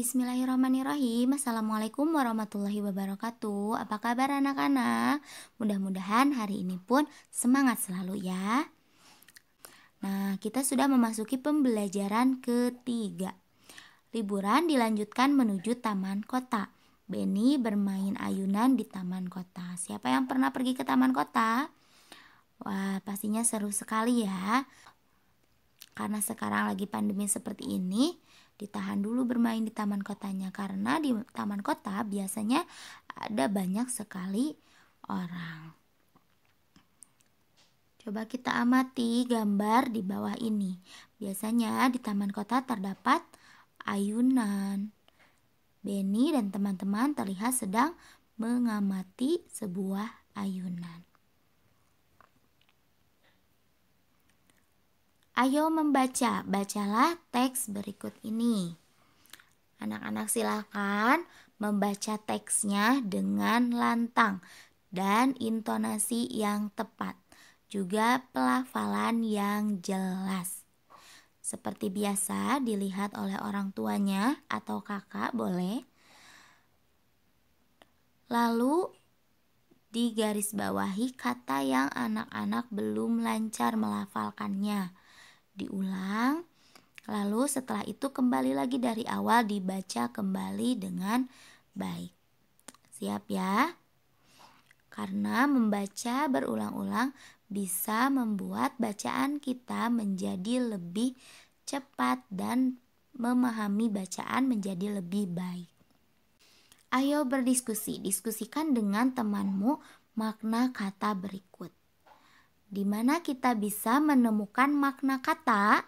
Bismillahirrahmanirrahim Assalamualaikum warahmatullahi wabarakatuh Apa kabar anak-anak? Mudah-mudahan hari ini pun semangat selalu ya Nah kita sudah memasuki pembelajaran ketiga Liburan dilanjutkan menuju taman kota Benny bermain ayunan di taman kota Siapa yang pernah pergi ke taman kota? Wah pastinya seru sekali ya Karena sekarang lagi pandemi seperti ini Ditahan dulu bermain di taman kotanya karena di taman kota biasanya ada banyak sekali orang. Coba kita amati gambar di bawah ini. Biasanya di taman kota terdapat ayunan. Benny dan teman-teman terlihat sedang mengamati sebuah ayunan. Ayo membaca, bacalah teks berikut ini. Anak-anak silakan membaca teksnya dengan lantang dan intonasi yang tepat, juga pelafalan yang jelas. Seperti biasa dilihat oleh orang tuanya atau kakak boleh. Lalu digarisbawahi kata yang anak-anak belum lancar melafalkannya diulang. Lalu setelah itu kembali lagi dari awal dibaca kembali dengan baik. Siap ya? Karena membaca berulang-ulang bisa membuat bacaan kita menjadi lebih cepat dan memahami bacaan menjadi lebih baik. Ayo berdiskusi, diskusikan dengan temanmu makna kata berikut di mana kita bisa menemukan makna kata?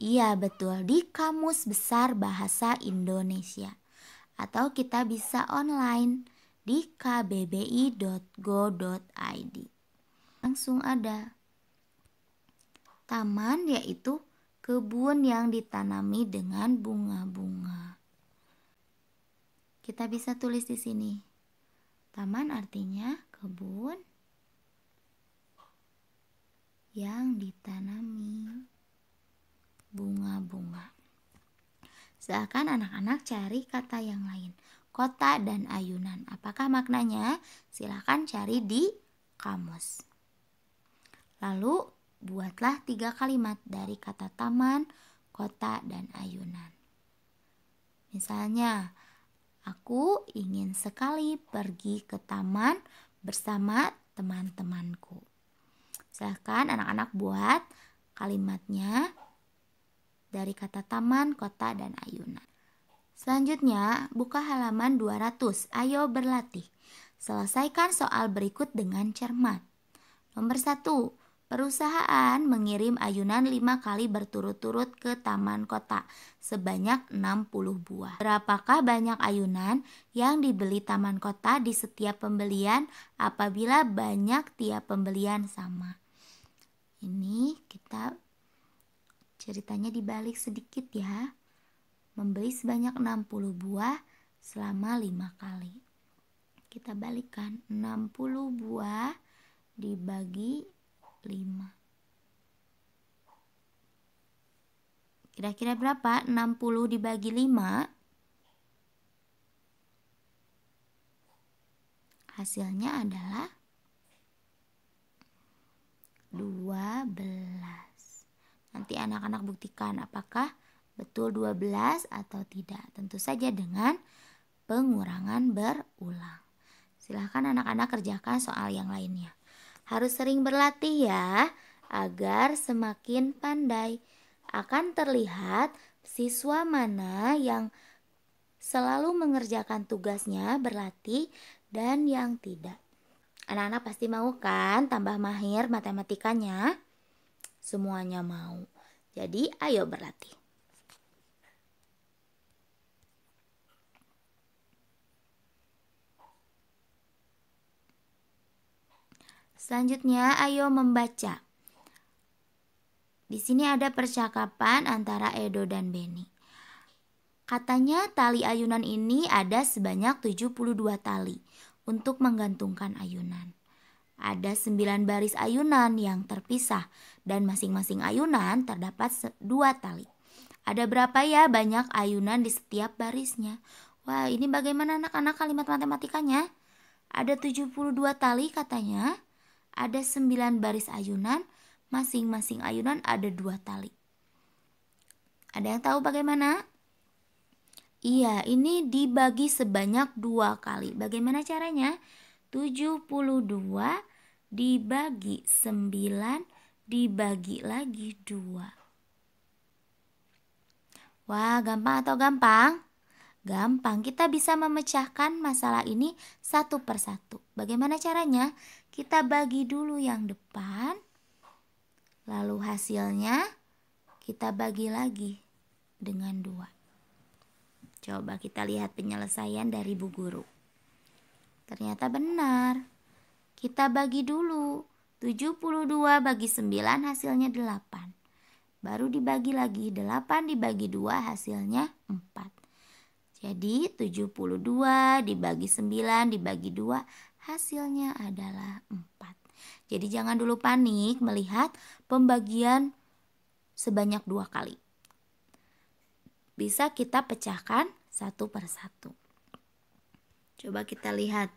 Iya, betul, di Kamus Besar Bahasa Indonesia. Atau kita bisa online di kbbi.go.id. Langsung ada. Taman yaitu kebun yang ditanami dengan bunga-bunga. Kita bisa tulis di sini. Taman artinya kebun yang ditanami bunga-bunga. Silakan anak-anak cari kata yang lain. Kota dan ayunan. Apakah maknanya? Silakan cari di kamus. Lalu buatlah tiga kalimat dari kata taman, kota, dan ayunan. Misalnya, aku ingin sekali pergi ke taman bersama teman-temanku. Silahkan anak-anak buat kalimatnya dari kata taman, kota, dan ayunan. Selanjutnya, buka halaman 200. Ayo berlatih. Selesaikan soal berikut dengan cermat. Nomor 1. Perusahaan mengirim ayunan 5 kali berturut-turut ke taman kota sebanyak 60 buah. Berapakah banyak ayunan yang dibeli taman kota di setiap pembelian apabila banyak tiap pembelian sama? Ini kita ceritanya dibalik sedikit ya. Membeli sebanyak 60 buah selama 5 kali. Kita balikkan 60 buah dibagi 5. Kira-kira berapa? 60 dibagi 5. Hasilnya adalah 12 nanti anak-anak buktikan apakah betul 12 atau tidak tentu saja dengan pengurangan berulang silahkan anak-anak kerjakan soal yang lainnya harus sering berlatih ya agar semakin pandai akan terlihat siswa mana yang selalu mengerjakan tugasnya berlatih dan yang tidak Anak-anak pasti mau kan tambah mahir matematikanya? Semuanya mau. Jadi ayo berlatih. Selanjutnya, ayo membaca. Di sini ada percakapan antara Edo dan Benny. Katanya tali ayunan ini ada sebanyak 72 tali untuk menggantungkan ayunan. Ada sembilan baris ayunan yang terpisah dan masing-masing ayunan terdapat dua tali. Ada berapa ya banyak ayunan di setiap barisnya? Wah ini bagaimana anak-anak kalimat matematikanya? Ada 72 tali katanya, ada sembilan baris ayunan, masing-masing ayunan ada dua tali. Ada yang tahu bagaimana? Iya, ini dibagi sebanyak dua kali. Bagaimana caranya? 72 dibagi 9 dibagi lagi dua. Wah, gampang atau gampang? Gampang, kita bisa memecahkan masalah ini satu persatu. Bagaimana caranya? Kita bagi dulu yang depan, lalu hasilnya kita bagi lagi dengan dua. Coba kita lihat penyelesaian dari Bu Guru. Ternyata benar. Kita bagi dulu. 72 bagi 9 hasilnya 8. Baru dibagi lagi 8 dibagi 2 hasilnya 4. Jadi 72 dibagi 9 dibagi 2 hasilnya adalah 4. Jadi jangan dulu panik melihat pembagian sebanyak dua kali bisa kita pecahkan satu per satu. Coba kita lihat.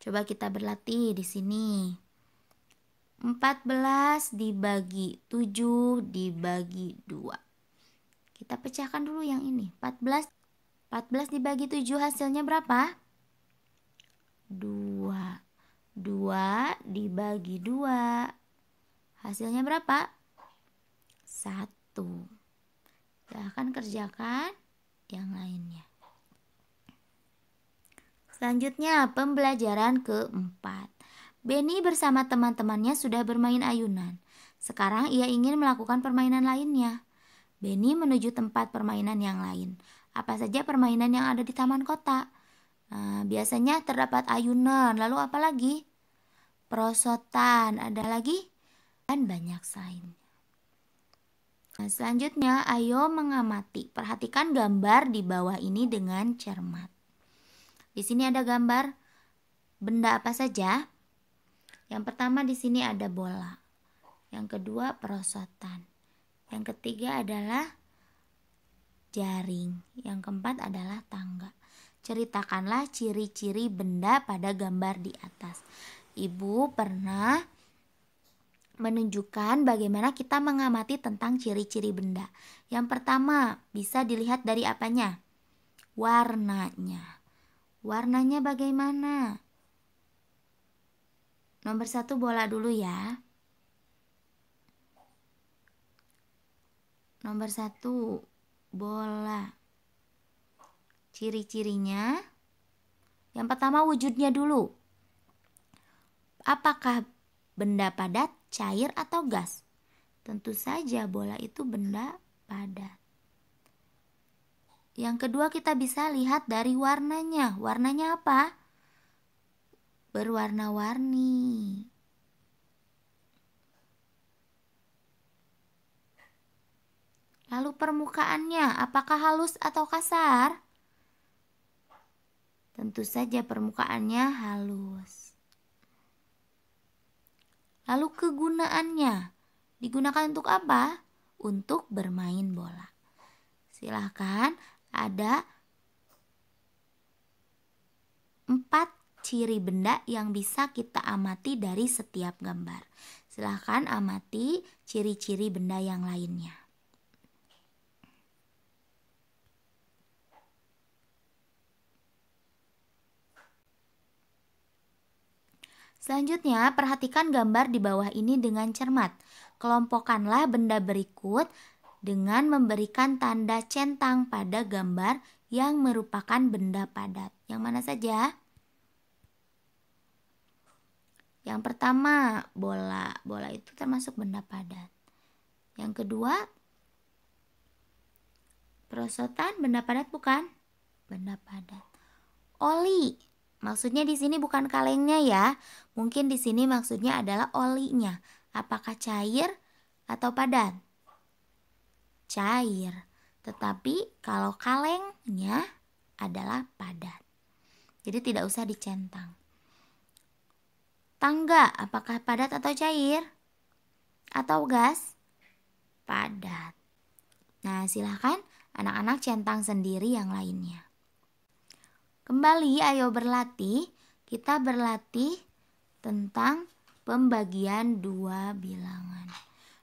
Coba kita berlatih di sini. 14 dibagi 7 dibagi 2. Kita pecahkan dulu yang ini. 14 14 dibagi 7 hasilnya berapa? 2. 2 dibagi 2. Hasilnya berapa? 1 kita akan kerjakan yang lainnya selanjutnya pembelajaran keempat Benny bersama teman-temannya sudah bermain ayunan sekarang ia ingin melakukan permainan lainnya Benny menuju tempat permainan yang lain apa saja permainan yang ada di taman kota nah, biasanya terdapat ayunan lalu apa lagi perosotan ada lagi dan banyak lainnya Nah, selanjutnya, ayo mengamati. Perhatikan gambar di bawah ini dengan cermat. Di sini ada gambar benda apa saja. Yang pertama di sini ada bola. Yang kedua perosotan. Yang ketiga adalah jaring. Yang keempat adalah tangga. Ceritakanlah ciri-ciri benda pada gambar di atas. Ibu pernah menunjukkan bagaimana kita mengamati tentang ciri-ciri benda. Yang pertama, bisa dilihat dari apanya? Warnanya. Warnanya bagaimana? Nomor satu bola dulu ya. Nomor satu bola. Ciri-cirinya, yang pertama wujudnya dulu. Apakah benda padat cair atau gas. Tentu saja bola itu benda padat. Yang kedua kita bisa lihat dari warnanya. Warnanya apa? Berwarna-warni. Lalu permukaannya, apakah halus atau kasar? Tentu saja permukaannya halus. Lalu kegunaannya digunakan untuk apa? Untuk bermain bola. Silahkan ada empat ciri benda yang bisa kita amati dari setiap gambar. Silahkan amati ciri-ciri benda yang lainnya. Selanjutnya, perhatikan gambar di bawah ini dengan cermat. Kelompokkanlah benda berikut dengan memberikan tanda centang pada gambar yang merupakan benda padat. Yang mana saja? Yang pertama, bola. Bola itu termasuk benda padat. Yang kedua, perosotan benda padat bukan? Benda padat. Oli Maksudnya di sini bukan kalengnya ya. Mungkin di sini maksudnya adalah olinya. Apakah cair atau padat? Cair. Tetapi kalau kalengnya adalah padat. Jadi tidak usah dicentang. Tangga apakah padat atau cair? Atau gas? Padat. Nah, silahkan anak-anak centang sendiri yang lainnya. Kembali ayo berlatih. Kita berlatih tentang pembagian dua bilangan.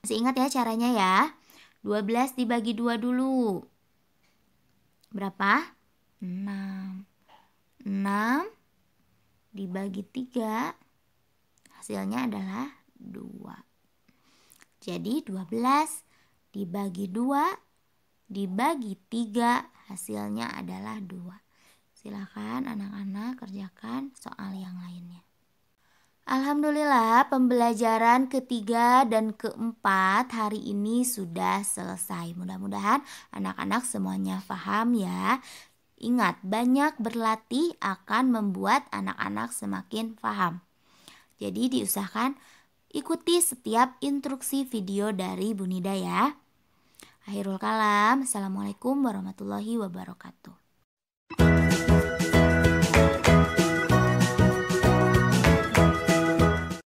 Masih ingat ya caranya ya? 12 dibagi 2 dulu. Berapa? 6. 6 dibagi 3 hasilnya adalah 2. Jadi 12 dibagi 2 dibagi 3 hasilnya adalah 2 silakan anak-anak kerjakan soal yang lainnya. Alhamdulillah pembelajaran ketiga dan keempat hari ini sudah selesai. Mudah-mudahan anak-anak semuanya paham ya. Ingat, banyak berlatih akan membuat anak-anak semakin paham. Jadi diusahakan ikuti setiap instruksi video dari Bunida ya. Akhirul kalam, Assalamualaikum warahmatullahi wabarakatuh.